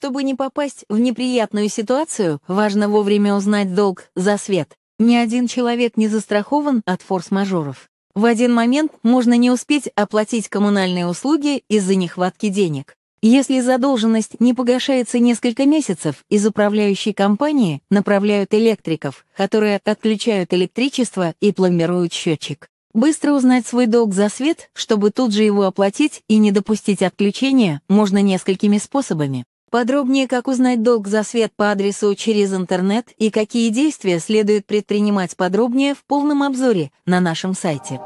Чтобы не попасть в неприятную ситуацию, важно вовремя узнать долг за свет. Ни один человек не застрахован от форс-мажоров. В один момент можно не успеть оплатить коммунальные услуги из-за нехватки денег. Если задолженность не погашается несколько месяцев, из управляющей компании направляют электриков, которые отключают электричество и пломбируют счетчик. Быстро узнать свой долг за свет, чтобы тут же его оплатить и не допустить отключения, можно несколькими способами. Подробнее, как узнать долг за свет по адресу через интернет и какие действия следует предпринимать подробнее в полном обзоре на нашем сайте.